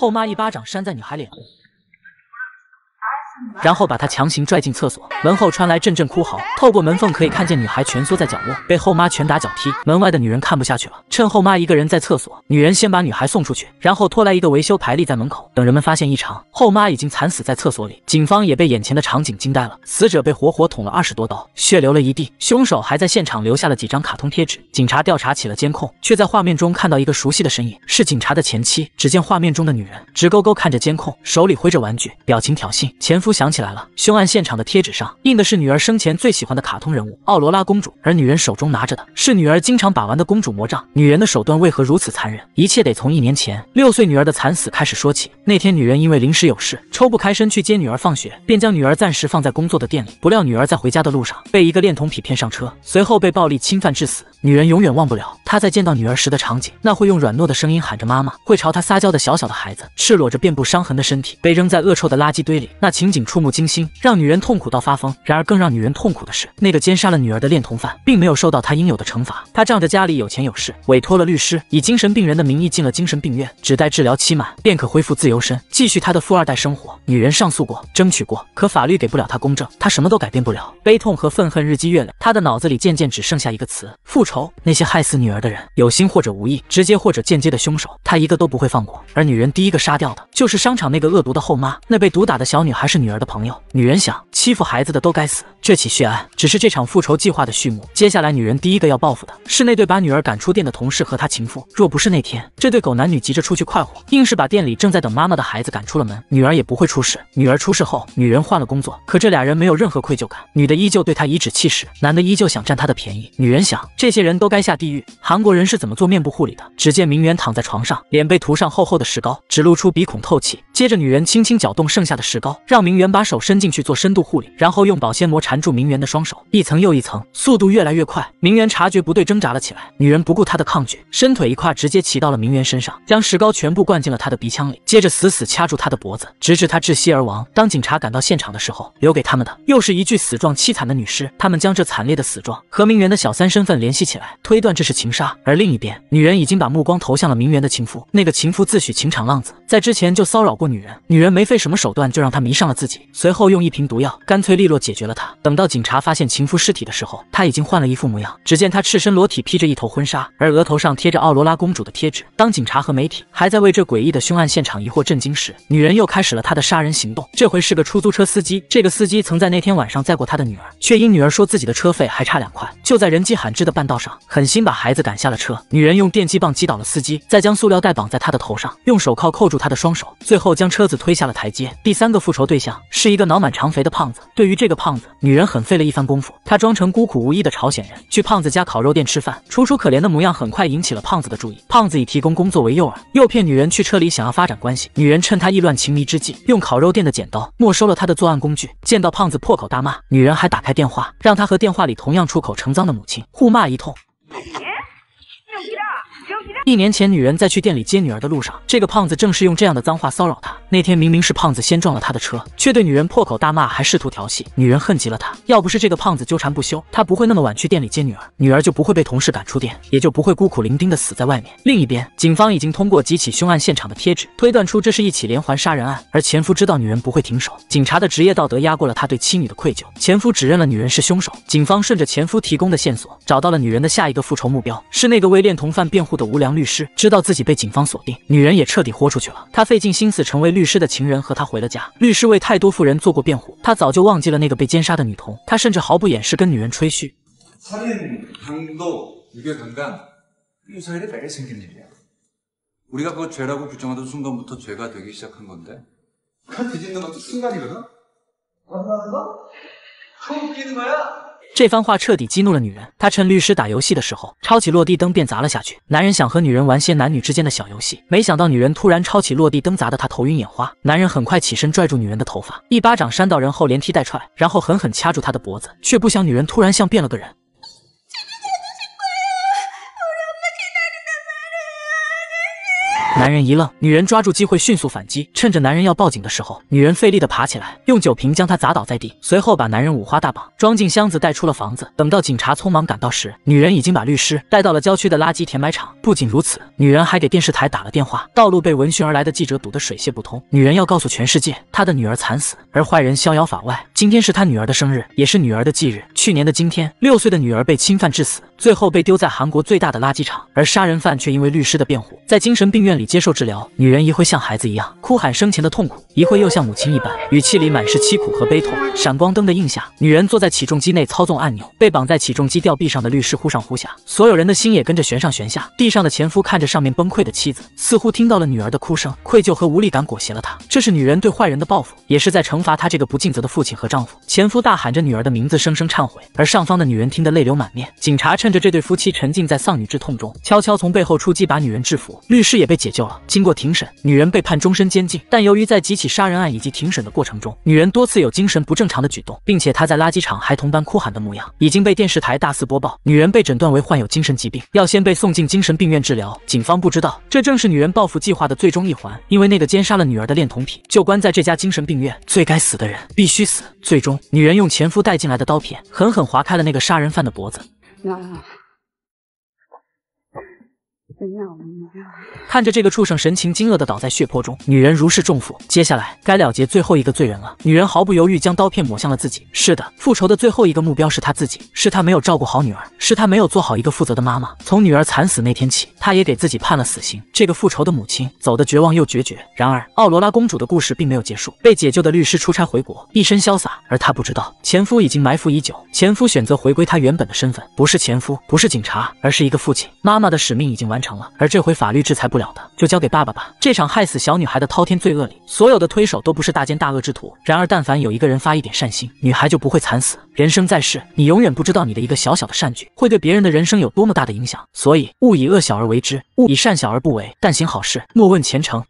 后妈一巴掌扇在女孩脸上。然后把她强行拽进厕所，门后传来阵阵哭嚎。透过门缝可以看见女孩蜷缩在角落，被后妈拳打脚踢。门外的女人看不下去了，趁后妈一个人在厕所，女人先把女孩送出去，然后拖来一个维修牌立在门口，等人们发现异常，后妈已经惨死在厕所里。警方也被眼前的场景惊呆了，死者被活活捅了二十多刀，血流了一地。凶手还在现场留下了几张卡通贴纸。警察调查起了监控，却在画面中看到一个熟悉的身影，是警察的前妻。只见画面中的女人直勾勾看着监控，手里挥着玩具，表情挑衅前夫。想起来了，凶案现场的贴纸上印的是女儿生前最喜欢的卡通人物奥罗拉公主，而女人手中拿着的是女儿经常把玩的公主魔杖。女人的手段为何如此残忍？一切得从一年前六岁女儿的惨死开始说起。那天，女人因为临时有事抽不开身去接女儿放学，便将女儿暂时放在工作的店里。不料，女儿在回家的路上被一个恋童癖骗上车，随后被暴力侵犯致死。女人永远忘不了她在见到女儿时的场景，那会用软糯的声音喊着妈妈，会朝她撒娇的小小的孩子，赤裸着遍布伤痕的身体被扔在恶臭的垃圾堆里，那情景触目惊心，让女人痛苦到发疯。然而更让女人痛苦的是，那个奸杀了女儿的恋童犯，并没有受到他应有的惩罚。他仗着家里有钱有势，委托了律师，以精神病人的名义进了精神病院，只待治疗期满便可恢复自由身，继续他的富二代生活。女人上诉过，争取过，可法律给不了她公正，她什么都改变不了。悲痛和愤恨日积月累，她的脑子里渐渐只剩下一个词：复仇。仇那些害死女儿的人，有心或者无意，直接或者间接的凶手，他一个都不会放过。而女人第一个杀掉的，就是商场那个恶毒的后妈。那被毒打的小女孩是女儿的朋友。女人想，欺负孩子的都该死。这起血案只是这场复仇计划的序幕。接下来，女人第一个要报复的是那对把女儿赶出店的同事和他情妇。若不是那天这对狗男女急着出去快活，硬是把店里正在等妈妈的孩子赶出了门，女儿也不会出事。女儿出事后，女人换了工作，可这俩人没有任何愧疚感。女的依旧对她颐指气使，男的依旧想占她的便宜。女人想，这些。人都该下地狱！韩国人是怎么做面部护理的？只见名媛躺在床上，脸被涂上厚厚的石膏，只露出鼻孔透气。接着，女人轻轻搅动剩下的石膏，让明媛把手伸进去做深度护理，然后用保鲜膜缠住明媛的双手，一层又一层，速度越来越快。明媛察觉不对，挣扎了起来。女人不顾她的抗拒，伸腿一跨，直接骑到了明媛身上，将石膏全部灌进了她的鼻腔里，接着死死掐住她的脖子，直至她窒息而亡。当警察赶到现场的时候，留给他们的又是一具死状凄惨的女尸。他们将这惨烈的死状和明媛的小三身份联系起来，推断这是情杀。而另一边，女人已经把目光投向了明媛的情夫，那个情夫自诩情场浪子，在之前就骚扰过。女人，女人没费什么手段就让她迷上了自己，随后用一瓶毒药，干脆利落解决了她。等到警察发现情夫尸体的时候，她已经换了一副模样。只见她赤身裸体，披着一头婚纱，而额头上贴着奥罗拉公主的贴纸。当警察和媒体还在为这诡异的凶案现场疑惑震惊时，女人又开始了她的杀人行动。这回是个出租车司机，这个司机曾在那天晚上载过他的女儿，却因女儿说自己的车费还差两块，就在人迹罕至的半道上，狠心把孩子赶下了车。女人用电击棒击倒了司机，再将塑料袋绑在他的头上，用手铐扣住他的双手，最后。将车子推下了台阶。第三个复仇对象是一个脑满肠肥的胖子。对于这个胖子，女人很费了一番功夫。她装成孤苦无依的朝鲜人，去胖子家烤肉店吃饭，楚楚可怜的模样很快引起了胖子的注意。胖子以提供工作为诱饵，诱骗女人去车里，想要发展关系。女人趁他意乱情迷之际，用烤肉店的剪刀没收了他的作案工具。见到胖子破口大骂，女人还打开电话，让他和电话里同样出口成脏的母亲互骂一通。一年前，女人在去店里接女儿的路上，这个胖子正是用这样的脏话骚扰她。那天明明是胖子先撞了她的车，却对女人破口大骂，还试图调戏。女人恨极了他，要不是这个胖子纠缠不休，她不会那么晚去店里接女儿，女儿就不会被同事赶出店，也就不会孤苦伶仃的死在外面。另一边，警方已经通过几起凶案现场的贴纸推断出这是一起连环杀人案，而前夫知道女人不会停手，警察的职业道德压过了他对妻女的愧疚，前夫指认了女人是凶手。警方顺着前夫提供的线索，找到了女人的下一个复仇目标，是那个为恋童犯辩护的无良律。律师知道自己被警方锁定，女人也彻底豁出去了。她费尽心思成为律师的情人，和他回了家。律师为太多富人做过辩护，他早就忘记了那个被奸杀的女童。他甚至毫不掩饰跟女人吹嘘。这番话彻底激怒了女人，她趁律师打游戏的时候，抄起落地灯便砸了下去。男人想和女人玩些男女之间的小游戏，没想到女人突然抄起落地灯砸得他头晕眼花。男人很快起身拽住女人的头发，一巴掌扇到人后连踢带踹，然后狠狠掐住她的脖子，却不想女人突然像变了个人。男人一愣，女人抓住机会迅速反击。趁着男人要报警的时候，女人费力的爬起来，用酒瓶将他砸倒在地，随后把男人五花大绑，装进箱子带出了房子。等到警察匆忙赶到时，女人已经把律师带到了郊区的垃圾填埋场。不仅如此，女人还给电视台打了电话。道路被闻讯而来的记者堵得水泄不通。女人要告诉全世界，她的女儿惨死，而坏人逍遥法外。今天是她女儿的生日，也是女儿的忌日。去年的今天，六岁的女儿被侵犯致死，最后被丢在韩国最大的垃圾场，而杀人犯却因为律师的辩护，在精神病院里接受治疗。女人一会像孩子一样哭喊生前的痛苦，一会又像母亲一般，语气里满是凄苦和悲痛。闪光灯的映下，女人坐在起重机内操纵按钮，被绑在起重机吊臂上的律师忽上忽下，所有人的心也跟着悬上悬下。地上的前夫看着上面崩溃的妻子，似乎听到了女儿的哭声，愧疚和无力感裹挟了他。这是女人对坏人的报复，也是在惩罚她这个不尽责的父亲和丈夫。前夫大喊着女儿的名字，声声忏悔。而上方的女人听得泪流满面。警察趁着这对夫妻沉浸在丧女之痛中，悄悄从背后出击，把女人制服。律师也被解救了。经过庭审，女人被判终身监禁。但由于在几起杀人案以及庭审的过程中，女人多次有精神不正常的举动，并且她在垃圾场孩童般哭喊的模样，已经被电视台大肆播报。女人被诊断为患有精神疾病，要先被送进精神病院治疗。警方不知道，这正是女人报复计划的最终一环，因为那个奸杀了女儿的恋童癖就关在这家精神病院。最该死的人必须死。最终，女人用前夫带进来的刀片。狠狠划开了那个杀人犯的脖子。看着这个畜生神情惊愕的倒在血泊中，女人如释重负。接下来该了结最后一个罪人了。女人毫不犹豫将刀片抹向了自己。是的，复仇的最后一个目标是她自己，是她没有照顾好女儿，是她没有做好一个负责的妈妈。从女儿惨死那天起，她也给自己判了死刑。这个复仇的母亲走的绝望又决绝。然而，奥罗拉公主的故事并没有结束。被解救的律师出差回国，一身潇洒，而她不知道前夫已经埋伏已久。前夫选择回归他原本的身份，不是前夫，不是警察，而是一个父亲。妈妈的使命已经完成。而这回法律制裁不了的，就交给爸爸吧。这场害死小女孩的滔天罪恶里，所有的推手都不是大奸大恶之徒。然而，但凡有一个人发一点善心，女孩就不会惨死。人生在世，你永远不知道你的一个小小的善举，会对别人的人生有多么大的影响。所以，勿以恶小而为之，勿以善小而不为。但行好事，莫问前程。